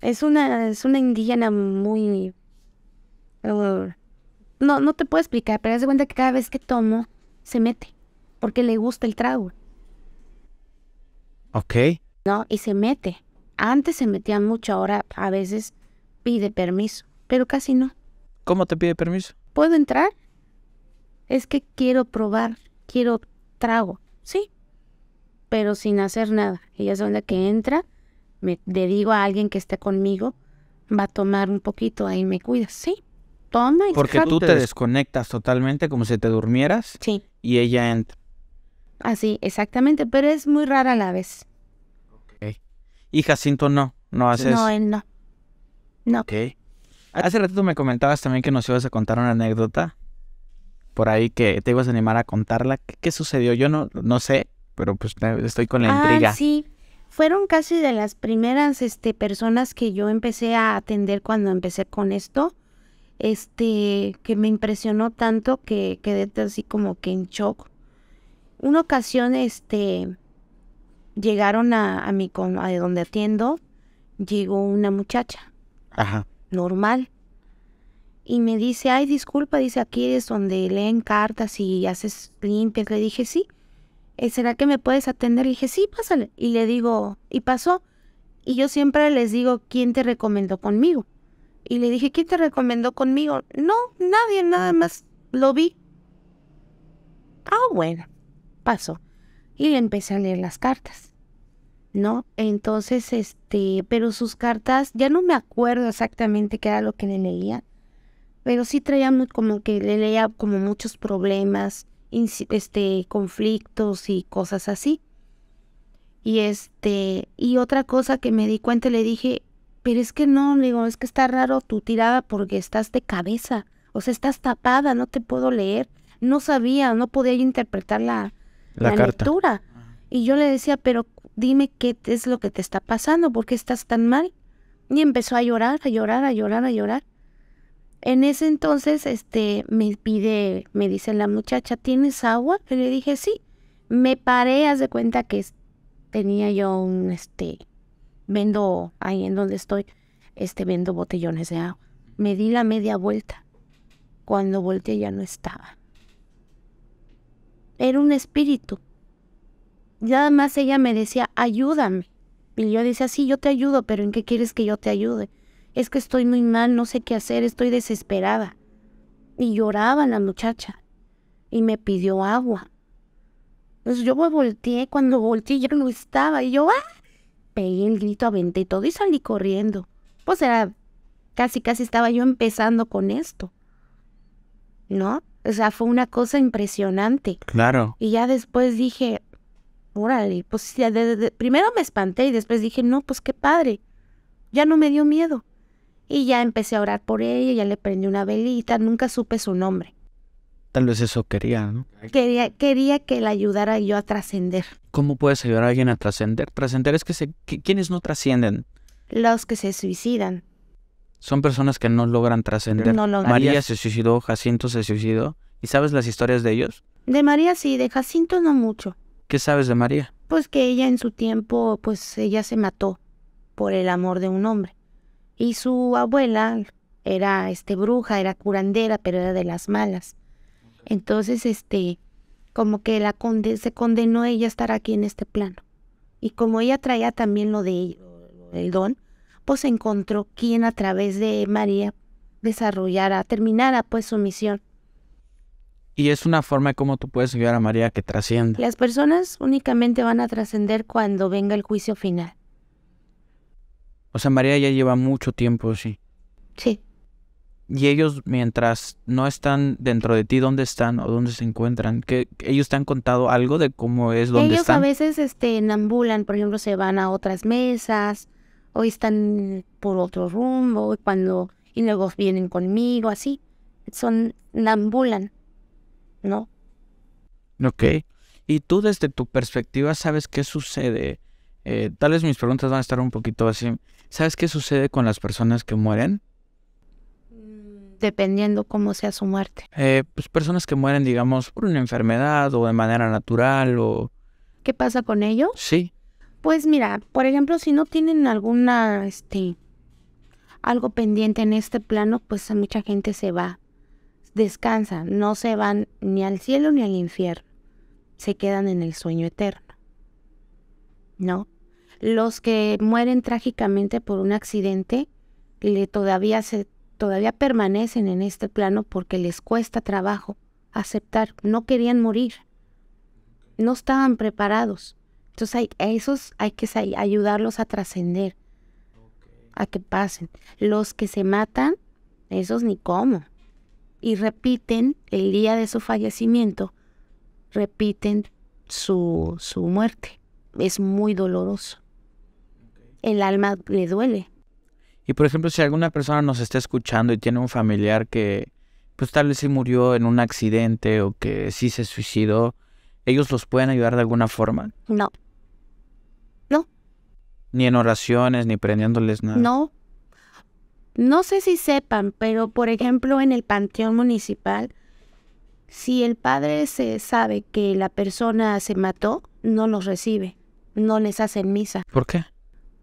es, una, es una indígena muy... Uh, no, no te puedo explicar, pero haz de cuenta que cada vez que tomo, se mete, porque le gusta el trago. Ok. No, y se mete. Antes se metía mucho, ahora a veces pide permiso, pero casi no. ¿Cómo te pide permiso? ¿Puedo entrar? es que quiero probar, quiero trago, sí, pero sin hacer nada. Ella es donde que entra, me le digo a alguien que esté conmigo, va a tomar un poquito, ahí me cuida, sí, toma y Porque tú te desconectas totalmente como si te durmieras. Sí. Y ella entra. Así, exactamente, pero es muy rara a la vez. Ok. Y Jacinto no, no haces. No, él no. No. Ok. Hace ratito me comentabas también que nos ibas a contar una anécdota por ahí que te ibas a animar a contarla. ¿Qué, sucedió? Yo no, no sé, pero pues estoy con la ah, intriga. Sí, fueron casi de las primeras este, personas que yo empecé a atender cuando empecé con esto. Este, que me impresionó tanto que quedé así como que en shock. Una ocasión, este, llegaron a, mi, a donde atiendo, llegó una muchacha. Ajá. Normal y me dice, ay, disculpa, dice, aquí es donde leen cartas y haces limpias. Le dije, sí, eh, ¿será que me puedes atender? Le dije, sí, pásale. Y le digo, y pasó. Y yo siempre les digo, ¿quién te recomendó conmigo? Y le dije, ¿quién te recomendó conmigo? No, nadie, nada más lo vi. Ah, bueno, pasó. Y empecé a leer las cartas. ¿No? Entonces, este, pero sus cartas, ya no me acuerdo exactamente qué era lo que le leía, pero sí traía como que le leía como muchos problemas, este, conflictos y cosas así. Y este, y otra cosa que me di cuenta, le dije, pero es que no, digo, es que está raro tu tirada porque estás de cabeza, o sea, estás tapada, no te puedo leer. No sabía, no podía interpretar la, lectura. Y yo le decía, pero dime qué es lo que te está pasando, por qué estás tan mal. Y empezó a llorar, a llorar, a llorar, a llorar. En ese entonces, este, me pide, me dice la muchacha, ¿tienes agua? Y le dije, sí. Me paré, haz de cuenta que tenía yo un, este, vendo ahí en donde estoy, este, vendo botellones de agua. Me di la media vuelta. Cuando volteé ya no estaba. Era un espíritu. Y además ella me decía, ayúdame. Y yo decía, sí, yo te ayudo, pero ¿en qué quieres que yo te ayude? es que estoy muy mal, no sé qué hacer, estoy desesperada. Y lloraba la muchacha y me pidió agua. Entonces pues yo me volteé, cuando volteé ya no estaba y yo, ¡ah! Pegué el grito, aventé todo y salí corriendo. Pues era, casi casi estaba yo empezando con esto. ¿No? O sea, fue una cosa impresionante. Claro. Y ya después dije, órale, pues primero me espanté y después dije, no, pues qué padre. Ya no me dio miedo. Y ya empecé a orar por ella, ya le prendí una velita, nunca supe su nombre. Tal vez eso quería, ¿no? Quería, quería que la ayudara yo a trascender. ¿Cómo puedes ayudar a alguien a trascender? Trascender es que se... ¿Quiénes no trascienden? Los que se suicidan. Son personas que no logran trascender. No María se suicidó, Jacinto se suicidó. ¿Y sabes las historias de ellos? De María sí, de Jacinto no mucho. ¿Qué sabes de María? Pues que ella en su tiempo, pues ella se mató por el amor de un hombre. Y su abuela era este bruja, era curandera, pero era de las malas. Entonces, este, como que la conde se condenó ella a estar aquí en este plano. Y como ella traía también lo de el don, pues encontró quien a través de María desarrollara, terminara pues su misión. Y es una forma de cómo tú puedes ayudar a María que trascienda. Las personas únicamente van a trascender cuando venga el juicio final. O sea, María ya lleva mucho tiempo así. Sí. Y ellos, mientras no están dentro de ti, ¿dónde están o dónde se encuentran? ¿Que ellos te han contado algo de cómo es donde están? Ellos a veces este, por ejemplo, se van a otras mesas o están por otro rumbo cuando y luego vienen conmigo, así. Son nambulan, ¿no? Ok. ¿Y tú desde tu perspectiva sabes qué sucede? Eh, tal vez mis preguntas van a estar un poquito así. ¿Sabes qué sucede con las personas que mueren? Mm, dependiendo cómo sea su muerte. Eh, pues personas que mueren, digamos, por una enfermedad o de manera natural o... ¿Qué pasa con ellos? Sí. Pues mira, por ejemplo, si no tienen alguna, este, algo pendiente en este plano, pues mucha gente se va, descansa, no se van ni al cielo ni al infierno, se quedan en el sueño eterno. ¿No? Los que mueren trágicamente por un accidente le, todavía, se, todavía permanecen en este plano porque les cuesta trabajo aceptar, no querían morir, no estaban preparados. Entonces hay, a esos hay que ayudarlos a trascender, a que pasen. Los que se matan, esos ni cómo. Y repiten el día de su fallecimiento, repiten su, su muerte. Es muy doloroso el alma le duele. Y por ejemplo, si alguna persona nos está escuchando y tiene un familiar que, pues tal vez sí murió en un accidente o que sí se suicidó, ¿ellos los pueden ayudar de alguna forma? No. No. Ni en oraciones, ni prendiéndoles nada. No. No sé si sepan, pero por ejemplo en el Panteón Municipal, si el padre se sabe que la persona se mató, no los recibe, no les hacen misa. ¿Por qué?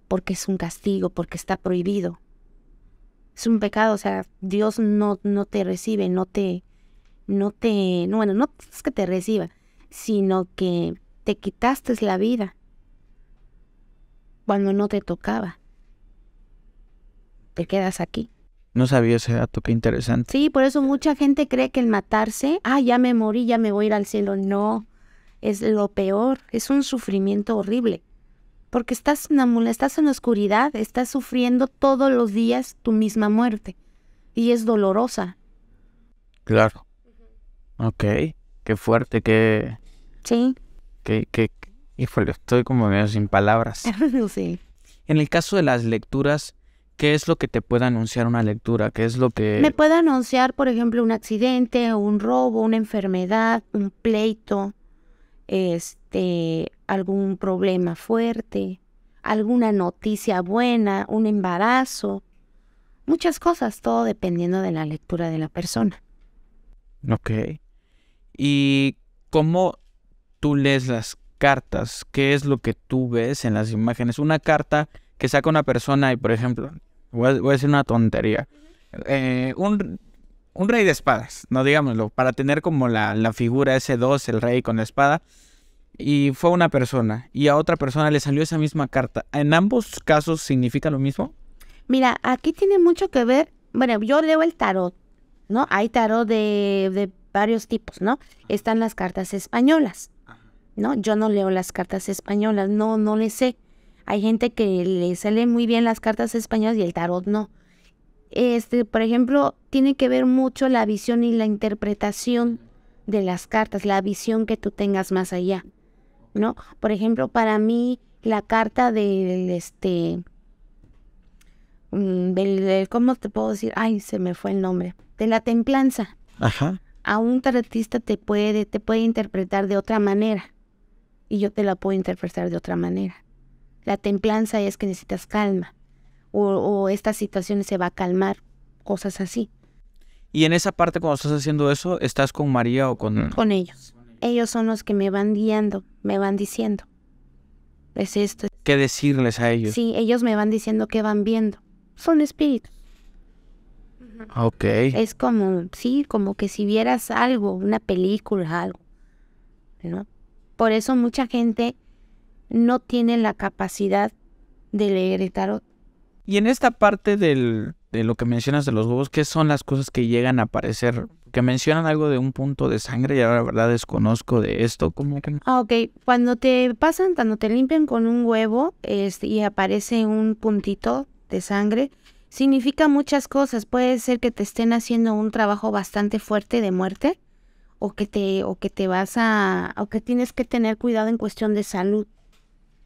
porque es un castigo, porque está prohibido. Es un pecado, o sea, Dios no, no te recibe, no te, no te, bueno, no es que te reciba, sino que te quitaste la vida cuando no te tocaba. Te quedas aquí. No sabía ese dato, qué interesante. Sí, por eso mucha gente cree que el matarse, ah, ya me morí, ya me voy a ir al cielo. No, es lo peor, es un sufrimiento horrible porque estás en estás en la oscuridad, estás sufriendo todos los días tu misma muerte y es dolorosa. Claro. Ok, qué fuerte, qué... Sí. Qué, qué, híjole, estoy como medio sin palabras. sí. En el caso de las lecturas, ¿qué es lo que te puede anunciar una lectura? ¿Qué es lo que... Me puede anunciar, por ejemplo, un accidente, un robo, una enfermedad, un pleito, este, algún problema fuerte, alguna noticia buena, un embarazo, muchas cosas, todo dependiendo de la lectura de la persona. Ok. ¿Y cómo tú lees las cartas? ¿Qué es lo que tú ves en las imágenes? Una carta que saca una persona y, por ejemplo, voy a, decir una tontería. Eh, un un rey de espadas, no digámoslo, para tener como la, la figura S2, el rey con la espada. Y fue una persona, y a otra persona le salió esa misma carta. ¿En ambos casos significa lo mismo? Mira, aquí tiene mucho que ver, bueno, yo leo el tarot, ¿no? Hay tarot de, de varios tipos, ¿no? Están las cartas españolas, ¿no? Yo no leo las cartas españolas, no, no le sé. Hay gente que le sale muy bien las cartas españolas y el tarot no este, por ejemplo, tiene que ver mucho la visión y la interpretación de las cartas, la visión que tú tengas más allá, ¿no? Por ejemplo, para mí la carta del este mm, del, ¿cómo te puedo decir? Ay, se me fue el nombre. De la templanza. Ajá. A un tarotista te puede te puede interpretar de otra manera y yo te la puedo interpretar de otra manera. La templanza es que necesitas calma o, estas situaciones se va a calmar, cosas así. Y en esa parte cuando estás haciendo eso, ¿estás con María o con... Mm. Con ellos. Ellos son los que me van guiando, me van diciendo. Es esto. ¿Qué decirles a ellos? Sí, ellos me van diciendo qué van viendo. Son espíritus. Ok. Es como, sí, como que si vieras algo, una película, algo. Por eso mucha gente no tiene la capacidad de leer el tarot. Y en esta parte del, de lo que mencionas de los huevos, ¿qué son las cosas que llegan a aparecer? Que mencionan algo de un punto de sangre y ahora la verdad desconozco de esto. ¿Cómo que... Ah, ok. Cuando te pasan, cuando te limpian con un huevo este, y aparece un puntito de sangre, significa muchas cosas. Puede ser que te estén haciendo un trabajo bastante fuerte de muerte o que te o que te vas a o que tienes que tener cuidado en cuestión de salud.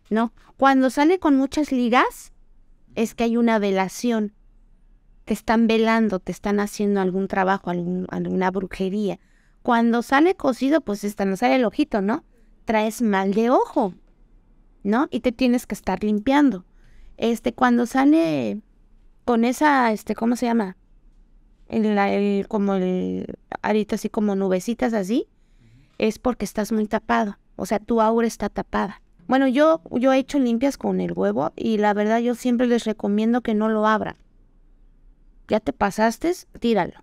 ¿No? Cuando sale con muchas ligas es que hay una velación. Te están velando, te están haciendo algún trabajo, alguna brujería. Cuando sale cocido, pues está no sale el ojito, ¿no? Traes mal de ojo, ¿no? Y te tienes que estar limpiando. Este, cuando sale con esa, este, ¿cómo se llama? El, el, como el arito así como nubecitas así, es porque estás muy tapado. O sea, tu aura está tapada. Bueno, yo, yo he hecho limpias con el huevo y la verdad yo siempre les recomiendo que no lo abran. Ya te pasaste, tíralo.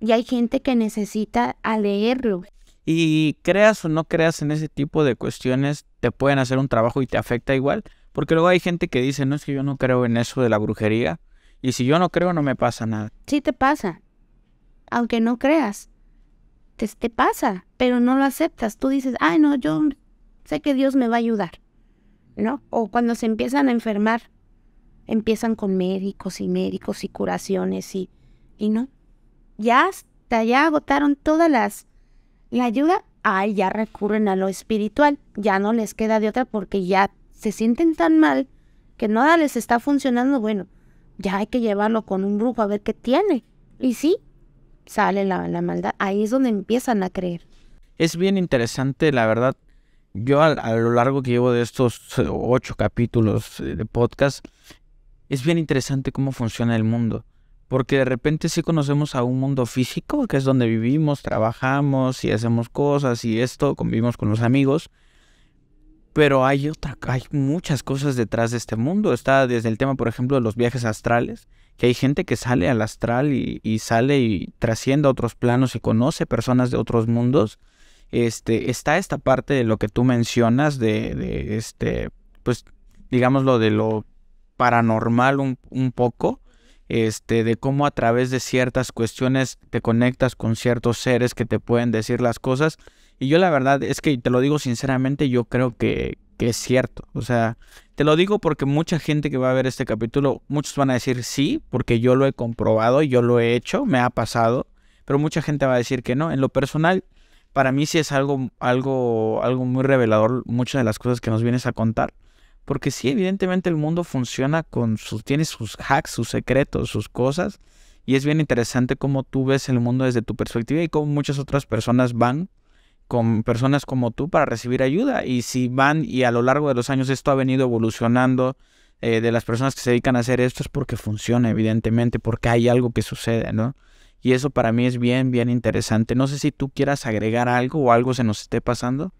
Y hay gente que necesita a leerlo. Y creas o no creas en ese tipo de cuestiones, te pueden hacer un trabajo y te afecta igual. Porque luego hay gente que dice, no es que yo no creo en eso de la brujería. Y si yo no creo, no me pasa nada. Sí te pasa. Aunque no creas. Te, te pasa, pero no lo aceptas. Tú dices, ay, no, yo sé que Dios me va a ayudar, ¿no? O cuando se empiezan a enfermar, empiezan con médicos y médicos y curaciones y, y no. Ya hasta ya agotaron todas las, la ayuda, ay, ya recurren a lo espiritual, ya no les queda de otra porque ya se sienten tan mal que nada les está funcionando, bueno, ya hay que llevarlo con un brujo a ver qué tiene. Y sí, sale la, la maldad. Ahí es donde empiezan a creer. Es bien interesante, la verdad, yo a, lo largo que llevo de estos eh, ocho capítulos eh, de podcast, es bien interesante cómo funciona el mundo. Porque de repente sí conocemos a un mundo físico, que es donde vivimos, trabajamos y hacemos cosas y esto, convivimos con los amigos. Pero hay, otra, hay muchas cosas detrás de este mundo. Está desde el tema, por ejemplo, de los viajes astrales, que hay gente que sale al astral y, y sale y trasciende a otros planos y conoce personas de otros mundos este, está esta parte de lo que tú mencionas, de, este, pues, digámoslo, de lo paranormal un, poco, este, de cómo a través de ciertas cuestiones te conectas con ciertos seres que te pueden decir las cosas. Y yo la verdad es que te lo digo sinceramente, yo creo que, que es cierto. O sea, te lo digo porque mucha gente que va a ver este capítulo, muchos van a decir sí, porque yo lo he comprobado, yo lo he hecho, me ha pasado, pero mucha gente va a decir que no. En lo personal, para mí sí es algo, algo, algo muy revelador muchas de las cosas que nos vienes a contar. Porque sí, evidentemente el mundo funciona con sus, tiene sus hacks, sus secretos, sus cosas. Y es bien interesante cómo tú ves el mundo desde tu perspectiva y cómo muchas otras personas van con personas como tú para recibir ayuda. Y si van y a lo largo de los años esto ha venido evolucionando eh, de las personas que se dedican a hacer esto es porque funciona, evidentemente, porque hay algo que sucede, ¿no? Y eso para mí es bien, bien interesante. No sé si tú quieras agregar algo o algo se nos esté pasando.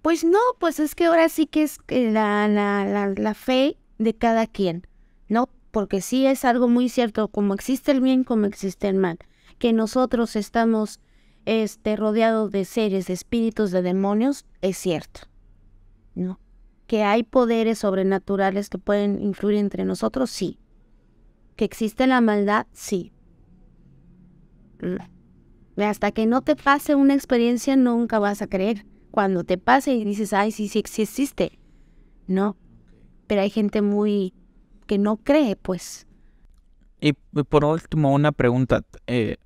Pues no, pues es que ahora sí que es la, la, fe de cada quien, ¿no? Porque sí es algo muy cierto, como existe el bien, como existe el mal, que nosotros estamos este, rodeados de seres, de espíritus, de demonios, es cierto, ¿no? Que hay poderes sobrenaturales que pueden influir entre nosotros, sí. Que existe la maldad, sí. Mm. Hasta que no te pase una experiencia nunca vas a creer. Cuando te pase y dices, ay, sí, sí, sí existe. No. Pero hay gente muy que no cree, pues. Y por último, una pregunta. Eh,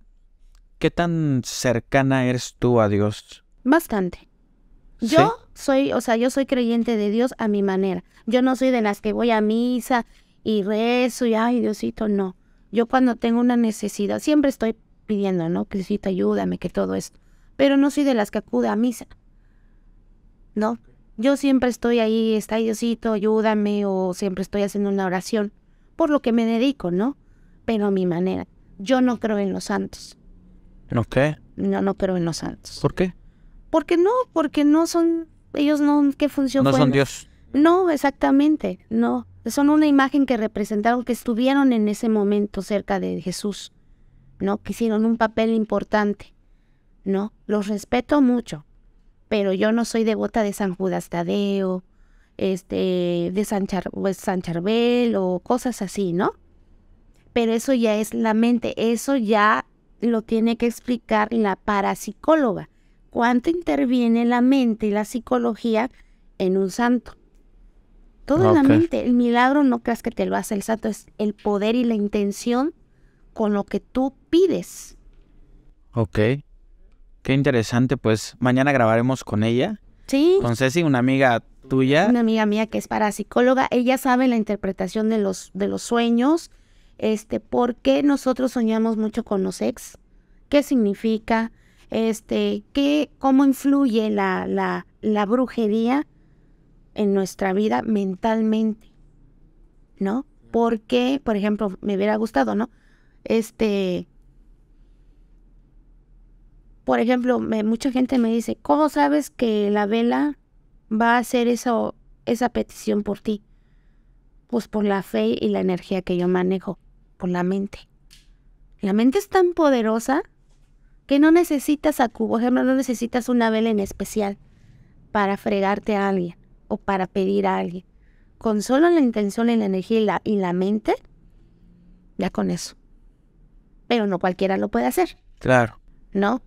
¿Qué tan cercana eres tú a Dios? Bastante. Yo soy, o sea, yo soy creyente de Dios a mi manera. Yo no soy de las que voy a misa y rezo y, ay, Diosito, no. Yo cuando tengo una necesidad, siempre estoy pidiendo, ¿no? Que si te ayúdame, que todo esto. Pero no soy de las que acude a misa, ¿no? Yo siempre estoy ahí, está Diosito, ayúdame, o siempre estoy haciendo una oración, por lo que me dedico, ¿no? Pero a mi manera. Yo no creo en los santos. ¿En qué? No, no creo en los santos. ¿Por qué? Porque no, porque no son, ellos no, ¿qué función No son Dios. No, exactamente, no. Son una imagen que representaron, que estuvieron en ese momento cerca de Jesús. ¿no? Que hicieron un papel importante, ¿no? Los respeto mucho, pero yo no soy devota de San Judas Tadeo, este, de pues, San, Charbel o cosas así, ¿no? Pero eso ya es la mente, eso ya lo tiene que explicar la parapsicóloga. ¿Cuánto interviene la mente y la psicología en un santo? Todo la mente. El milagro no creas que te lo hace el santo, es el poder y la intención con lo que tú pides. Ok. Qué interesante, pues mañana grabaremos con ella. Sí. Con Ceci, una amiga tuya. Una amiga mía que es parapsicóloga. Ella sabe la interpretación de los, de los sueños. Este, ¿por qué nosotros soñamos mucho con los ex? ¿Qué significa? Este, ¿qué, ¿cómo influye la, la, la brujería en nuestra vida mentalmente? ¿No? Porque, por ejemplo, me hubiera gustado, ¿no? Este, por ejemplo, mucha gente me dice, ¿cómo sabes que la vela va a hacer esa petición por ti? Pues por la fe y la energía que yo manejo, por la mente. La mente es tan poderosa que no necesitas a cubo, ejemplo, no necesitas una vela en especial para fregarte a alguien o para pedir a alguien. Con solo la intención, y la energía y la mente, ya con eso pero no cualquiera lo puede hacer. Claro. ¿No?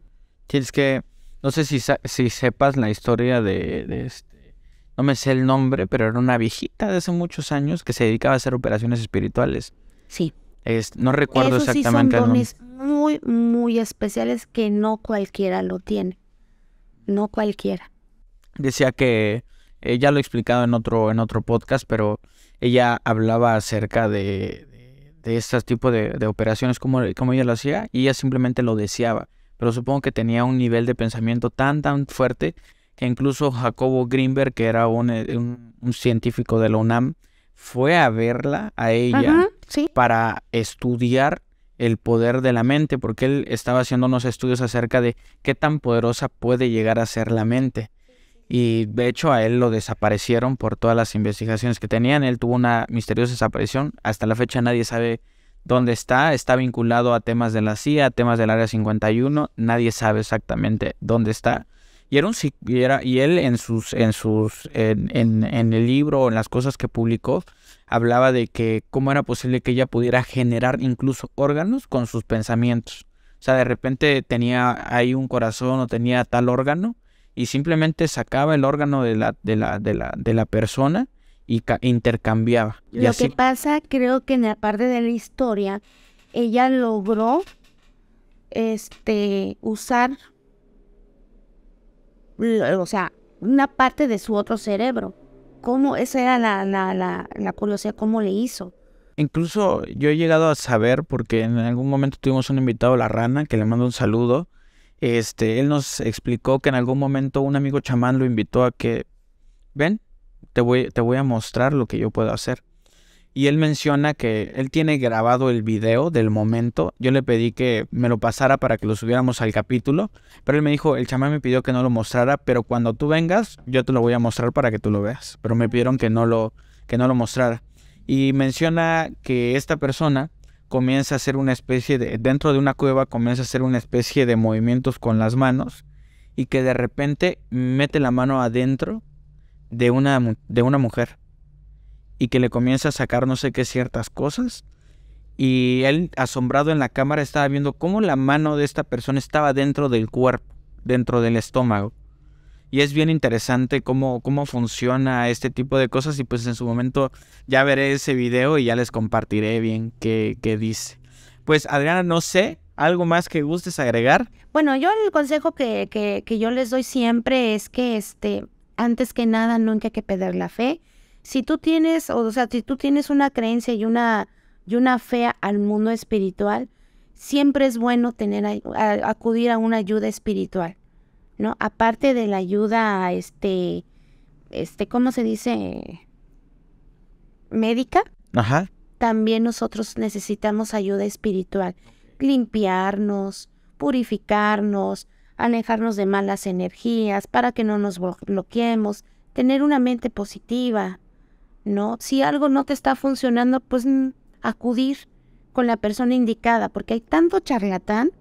es que, no sé si, si sepas la historia de, este, no me sé el nombre, pero era una viejita de hace muchos años que se dedicaba a hacer operaciones espirituales. Sí. Es, no recuerdo exactamente. Sí son dones muy, muy especiales que no cualquiera lo tiene. No cualquiera. Decía que, ella eh, lo he explicado en otro, en otro podcast, pero ella hablaba acerca de, de este tipo de, operaciones como, como ella lo hacía y ella simplemente lo deseaba. Pero supongo que tenía un nivel de pensamiento tan, tan fuerte que incluso Jacobo Greenberg, que era un, eh, un, científico de la UNAM, fue a verla a ella ¿sí? para estudiar el poder de la mente, porque él estaba haciendo unos estudios acerca de qué tan poderosa puede llegar a ser la mente. Y de hecho a él lo desaparecieron por todas las investigaciones que tenían. Él tuvo una misteriosa desaparición. Hasta la fecha nadie sabe dónde está. Está vinculado a temas de la CIA, a temas del Área 51. Nadie sabe exactamente dónde está. Y, era un, y, él en, sus, en, sus, en, en, el libro, en las cosas que publicó, hablaba de que cómo era posible que ella pudiera generar incluso órganos con sus pensamientos. O sea, de repente tenía ahí un corazón o tenía tal órgano y simplemente sacaba el órgano de la, la, de la, persona y intercambiaba. lo que pasa, creo que en la parte de la historia, ella logró este usar o sea, una parte de su otro cerebro. ¿Cómo? Esa era la, la, la, curiosidad, ¿cómo le hizo? Incluso yo he llegado a saber, porque en algún momento tuvimos un invitado, La Rana, que le mando un saludo, este, él nos explicó que en algún momento un amigo chamán lo invitó a que, ven, te voy, te voy a mostrar lo que yo puedo hacer. Y él menciona que él tiene grabado el video del momento. Yo le pedí que me lo pasara para que lo subiéramos al capítulo. Pero él me dijo, el chamán me pidió que no lo mostrara, pero cuando tú vengas, yo te lo voy a mostrar para que tú lo veas. Pero me pidieron que no lo, que no lo mostrara. Y menciona que esta persona comienza a hacer una especie de, dentro de una cueva comienza a hacer una especie de movimientos con las manos y que de repente mete la mano adentro de una, de una mujer y que le comienza a sacar no sé qué ciertas cosas y él asombrado en la cámara estaba viendo cómo la mano de esta persona estaba dentro del cuerpo, dentro del estómago y es bien interesante cómo, cómo funciona este tipo de cosas y pues en su momento ya veré ese video y ya les compartiré bien qué, qué dice. Pues Adriana, no sé, ¿algo más que gustes agregar? Bueno, yo el consejo que, que, que yo les doy siempre es que este, antes que nada nunca hay que perder la fe. Si tú tienes, o sea, si tú tienes una creencia y una, y una fe al mundo espiritual, siempre es bueno tener, acudir a una ayuda espiritual ¿no? Aparte de la ayuda, este, este, ¿cómo se dice? Médica. Ajá. También nosotros necesitamos ayuda espiritual. Limpiarnos, purificarnos, alejarnos de malas energías para que no nos bloqueemos, tener una mente positiva, ¿no? Si algo no te está funcionando, pues acudir con la persona indicada, porque hay tanto charlatán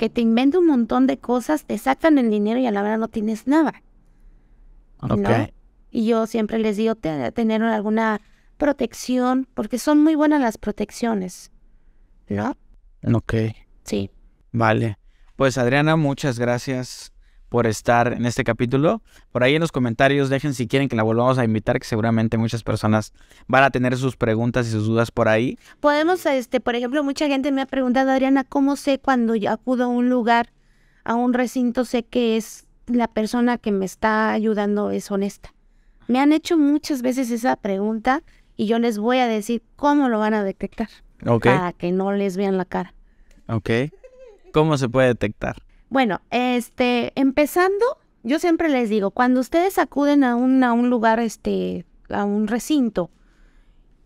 que te inventa un montón de cosas, te sacan el dinero y a la verdad no tienes nada. ¿no? Y yo siempre les digo tener alguna protección, porque son muy buenas las protecciones. ¿No? Ok. Sí. Vale. Pues Adriana, muchas gracias por estar en este capítulo. Por ahí en los comentarios dejen si quieren que la volvamos a invitar, que seguramente muchas personas van a tener sus preguntas y sus dudas por ahí. Podemos, este, por ejemplo, mucha gente me ha preguntado, Adriana, ¿cómo sé cuando yo acudo a un lugar, a un recinto, sé que es la persona que me está ayudando es honesta? Me han hecho muchas veces esa pregunta y yo les voy a decir cómo lo van a detectar. Para que no les vean la cara. Ok. ¿Cómo se puede detectar? Bueno, este, empezando, yo siempre les digo, cuando ustedes acuden a un, a un lugar, este, a un recinto,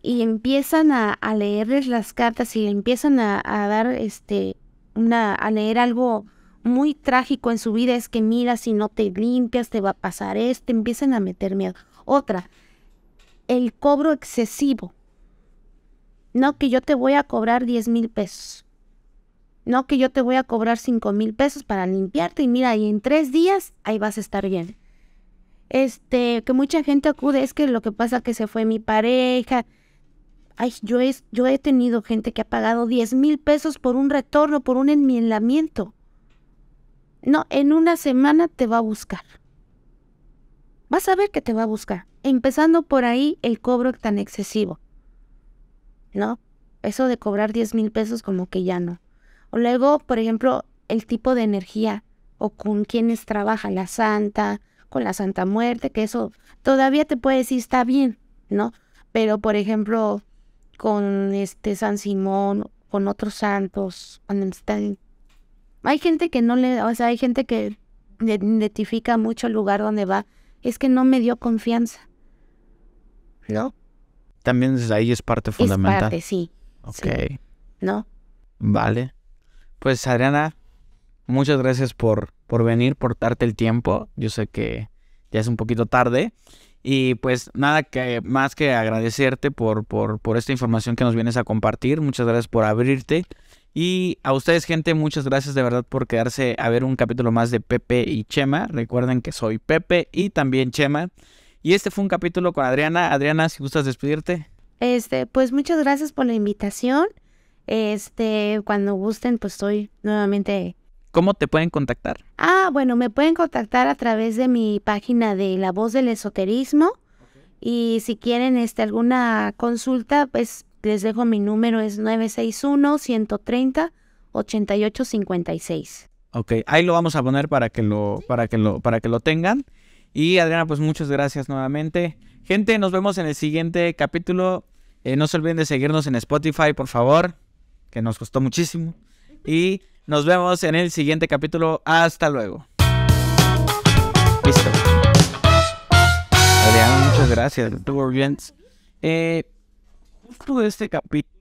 y empiezan a, leerles las cartas y empiezan a, dar, este, una, a leer algo muy trágico en su vida, es que mira, si no te limpias, te va a pasar esto, empiezan a meter miedo. Otra, el cobro excesivo. No, que yo te voy a cobrar 10 mil pesos. No que yo te voy a cobrar cinco mil pesos para limpiarte y mira, y en tres días ahí vas a estar bien. Este, que mucha gente acude, es que lo que pasa que se fue mi pareja. Ay, yo he, yo he tenido gente que ha pagado 10 mil pesos por un retorno, por un enmiendamiento. No, en una semana te va a buscar. Vas a ver que te va a buscar. Empezando por ahí el cobro tan excesivo. ¿No? Eso de cobrar 10 mil pesos como que ya no luego, por ejemplo, el tipo de energía o con quienes trabaja la santa, con la santa muerte, que eso todavía te puede decir está bien, ¿no? Pero, por ejemplo, con este San Simón, con otros santos, cuando Hay gente que no le, o sea, hay gente que identifica mucho el lugar donde va, es que no me dio confianza. ¿No? También ahí es parte fundamental. Es parte, sí. Ok. ¿No? Vale. Pues Adriana, muchas gracias por, por venir, por darte el tiempo. Yo sé que ya es un poquito tarde. Y pues nada que más que agradecerte por, por, por esta información que nos vienes a compartir. Muchas gracias por abrirte. Y a ustedes, gente, muchas gracias de verdad por quedarse a ver un capítulo más de Pepe y Chema. Recuerden que soy Pepe y también Chema. Y este fue un capítulo con Adriana. Adriana, si gustas despedirte. Este, pues muchas gracias por la invitación. Este, cuando gusten, pues estoy nuevamente. ¿Cómo te pueden contactar? Ah, bueno, me pueden contactar a través de mi página de La Voz del Esoterismo. Y si quieren este, alguna consulta, pues les dejo mi número, es 961-130-8856. Ok, ahí lo vamos a poner para que lo, para que lo, para que lo tengan. Y Adriana, pues muchas gracias nuevamente. Gente, nos vemos en el siguiente capítulo. Eh, no se olviden de seguirnos en Spotify, por favor que nos costó muchísimo. Y nos vemos en el siguiente capítulo. Hasta luego. Listo. Adrián, muchas gracias. Tuvo Eh, justo este capítulo.